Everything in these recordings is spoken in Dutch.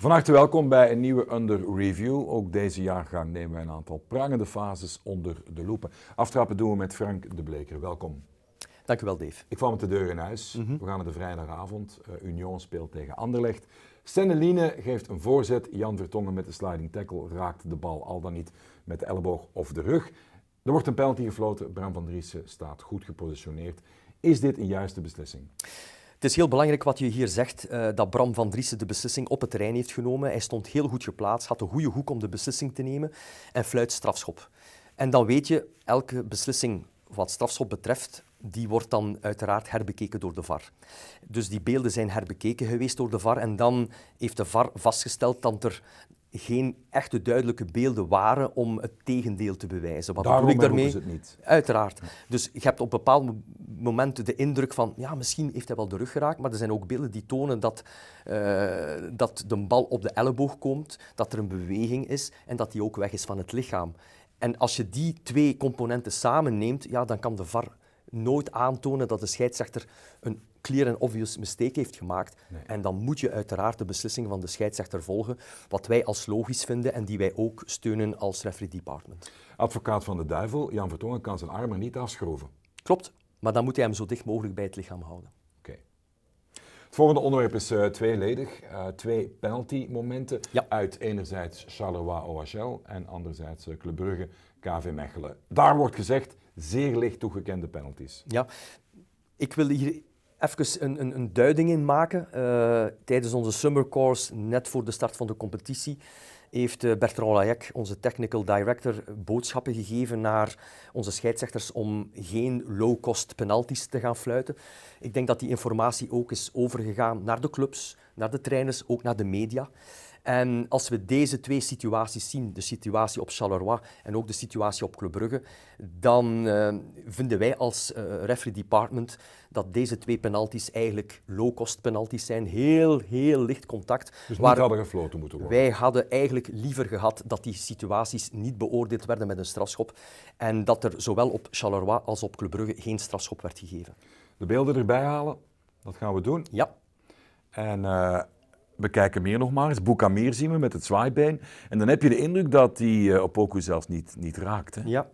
Van harte welkom bij een nieuwe Under Review. Ook deze jaar nemen we een aantal prangende fases onder de loepen. Aftrappen doen we met Frank de Bleker. Welkom. Dank u wel, Dave. Ik kwam met de deur in huis. Mhm. We gaan naar de vrijdagavond. Eh, Union speelt tegen Anderlecht. Senneline geeft een voorzet. Jan Vertongen met de sliding tackle raakt de bal al dan niet met de elleboog of de rug. Er wordt een penalty gefloten. Bram van Driessen staat goed gepositioneerd. Is dit een juiste beslissing? Het is heel belangrijk wat je hier zegt, eh, dat Bram van Driessen de beslissing op het terrein heeft genomen. Hij stond heel goed geplaatst, had de goede hoek om de beslissing te nemen en fluit strafschop. En dan weet je, elke beslissing wat strafschop betreft, die wordt dan uiteraard herbekeken door de VAR. Dus die beelden zijn herbekeken geweest door de VAR en dan heeft de VAR vastgesteld dat er geen echte duidelijke beelden waren om het tegendeel te bewijzen. Wat Daarom bedoel ik daarmee? het niet. Uiteraard. Dus je hebt op bepaalde momenten de indruk van, ja, misschien heeft hij wel de rug geraakt, maar er zijn ook beelden die tonen dat, eh, dat de bal op de elleboog komt, dat er een beweging is en dat die ook weg is van het lichaam. En als je die twee componenten samen neemt, ja, dan kan de VAR nooit aantonen dat de scheidsrechter een clear en obvious mistake heeft gemaakt. En dan moet je uiteraard de beslissing van de scheidsrechter volgen, wat wij als logisch vinden en die wij ook steunen als referee department. Advocaat van de duivel, Jan Vertongen kan zijn armen niet afschroeven. Klopt, maar dan moet hij hem zo dicht mogelijk bij het lichaam houden. Het volgende onderwerp is eh, tweeledig. Eh, twee penalty-momenten uit enerzijds Charleroi OHL en anderzijds uh, Club Brugge KV Mechelen. Daar wordt gezegd, zeer licht toegekende penalties. Ja, ik wil hier even een, een, een duiding in maken. Eh, tijdens onze summer course, net voor de start van de competitie, heeft eh, Bertrand Layek, onze technical director, boodschappen gegeven naar onze scheidsrechters om geen low-cost penalties te gaan fluiten. Ik denk dat die informatie ook is overgegaan naar de clubs, naar de trainers, ook naar de media. En als we deze twee situaties zien, de situatie op Charleroi en ook de situatie op Club Brugge, dan eh, vinden wij als uh, referee department dat deze twee penalties eigenlijk low-cost penalties zijn. Heel, heel licht contact. Dus waar hadden gefloten moeten worden. Wij hadden eigenlijk liever gehad dat die situaties niet beoordeeld werden met een strafschop en dat er zowel op Charleroi als op Club Brugge geen strafschop werd gegeven. De beelden erbij halen, dat gaan we doen. Ja. En... Eh, bekijken meer nogmaals, maar eens. meer zien we met het zwaaibeen. En dan heb je de indruk dat die uh, Opoku zelfs niet, niet raakt. Ja.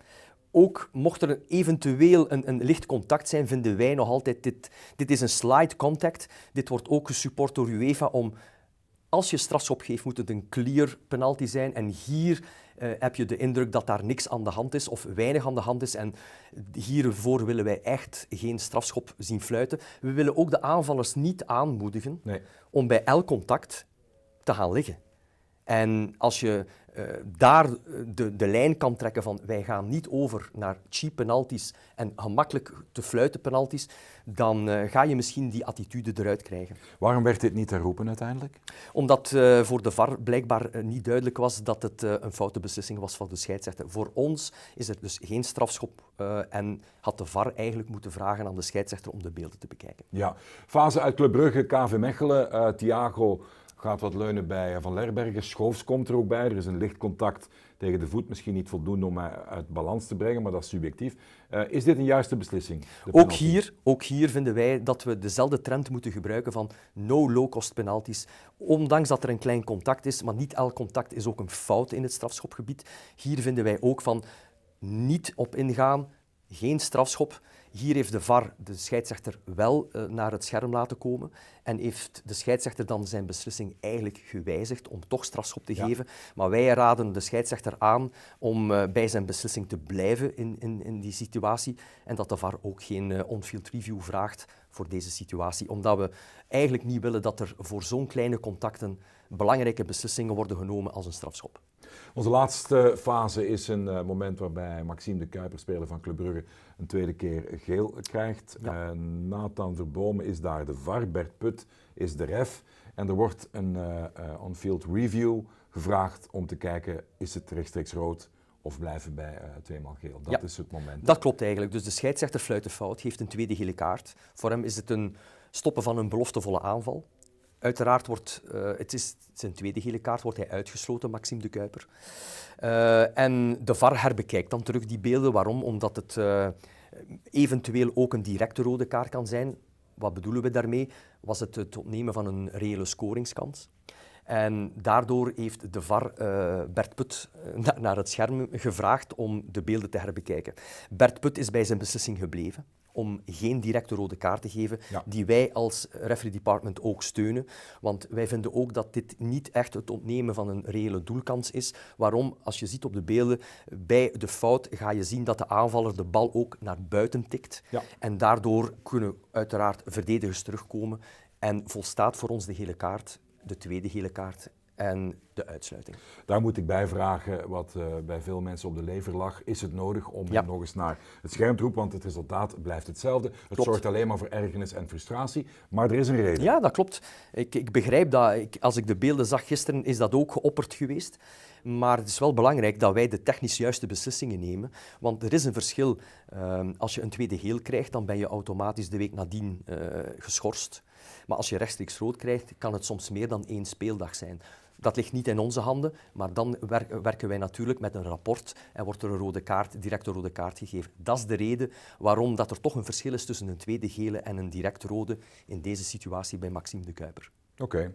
Ook mocht er eventueel een, een, licht contact zijn, vinden wij nog altijd dit. Dit is een slide contact. Dit wordt ook gesupport door UEFA om als je strafschop geeft, moet het een clear penalty zijn. En hier eh, heb je de indruk dat daar niks aan de hand is of weinig aan de hand is. En hiervoor willen wij echt geen strafschop zien fluiten. We willen ook de aanvallers niet aanmoedigen nee. om bij elk contact te gaan liggen. En als je eh, daar de, de lijn kan trekken van wij gaan niet over naar cheap penalties en gemakkelijk te fluiten penalties, dan eh, ga je misschien die attitude eruit krijgen. Waarom werd dit niet herroepen uiteindelijk? Omdat eh, voor de VAR blijkbaar niet duidelijk was dat het een foute beslissing was van de scheidsrechter. Voor ons is er dus geen strafschop en had de VAR eigenlijk moeten vragen aan de scheidsrechter om de beelden te bekijken. Ja, fase uit Club Brugge, KV Mechelen, Thiago gaat wat leunen bij Van Lerbergen. Schoofs komt er ook bij. Er is een licht contact tegen de voet. Misschien niet voldoende om uit balans te brengen, maar dat is subjectief. Eh, is dit een juiste beslissing? Ook hier, ook hier vinden wij dat we dezelfde trend moeten gebruiken van no low-cost penalties. Ondanks dat er een klein contact is, maar niet elk contact is ook een fout in het strafschopgebied. Hier vinden wij ook van niet op ingaan, geen strafschop. Hier heeft de VAR de scheidsrechter wel eh, naar het scherm laten komen en heeft de scheidsrechter dan zijn beslissing eigenlijk gewijzigd om toch strafschop te geven. Maar wij raden de scheidsrechter aan om eh, bij zijn beslissing te blijven in, in, in, die situatie en dat de VAR ook geen uh, review vraagt voor deze situatie, omdat we eigenlijk niet willen dat er voor zo'n kleine contacten belangrijke beslissingen worden genomen als een strafschop. Onze laatste fase is een eh, moment waarbij Maxime de Kuiper, speler van Club Brugge, een tweede keer geel krijgt. Ja. Eh, Nathan Verbomen is daar de VAR, Bert Put is de ref. En er wordt een uh, on-field review gevraagd om te kijken, is het rechtstreeks rood? of blijven bij uh, tweemaal geel. Dat is het moment. Dat klopt eigenlijk. Dus de scheidsrechter fluit de fout, geeft een tweede gele kaart. Voor hem is het een stoppen van een beloftevolle aanval. Uiteraard wordt, eh, het is zijn tweede gele kaart, wordt hij uitgesloten, Maxime de Kuiper. Eh, en de VAR herbekijkt dan terug die beelden. Waarom? Omdat het eh, eventueel ook een directe rode kaart kan zijn. Wat bedoelen we daarmee? Was het het opnemen van een reële scoringskans? En daardoor heeft de VAR Bert Put naar het scherm gevraagd om de beelden te herbekijken. Bert Put is bij zijn beslissing gebleven om geen directe rode kaart te geven, die wij als referee department ook steunen. Want wij vinden ook dat dit niet echt het ontnemen van een reële doelkans is. Waarom? Als je ziet op de beelden, bij de fout ga je zien dat de aanvaller de bal ook naar buiten tikt. En daardoor kunnen uiteraard verdedigers terugkomen. En volstaat voor ons de gele kaart de tweede gele kaart en de uitsluiting. Daar moet ik bij vragen wat eh, bij veel mensen op de lever lag. Is het nodig om nog eens naar het scherm te roepen? Want het resultaat blijft hetzelfde. Het zorgt alleen maar voor ergernis en frustratie. Maar er is een reden. Ja, dat klopt. Ik, ik begrijp dat. Ik, als ik de beelden zag gisteren, is dat ook geopperd geweest. Maar het is wel belangrijk dat wij de technisch juiste beslissingen nemen. Want er is een verschil. Ehm, als je een tweede geel krijgt, dan ben je automatisch de week nadien eh, geschorst. Maar als je rechtstreeks rood krijgt, kan het soms meer dan één speeldag zijn. Dat ligt niet in onze handen, maar dan werken wij natuurlijk met een rapport en wordt er een rode kaart, directe rode kaart gegeven. Dat is de reden waarom dat er toch een verschil is tussen een tweede gele en een direct rode in deze situatie bij Maxime de Kuiper. Oké.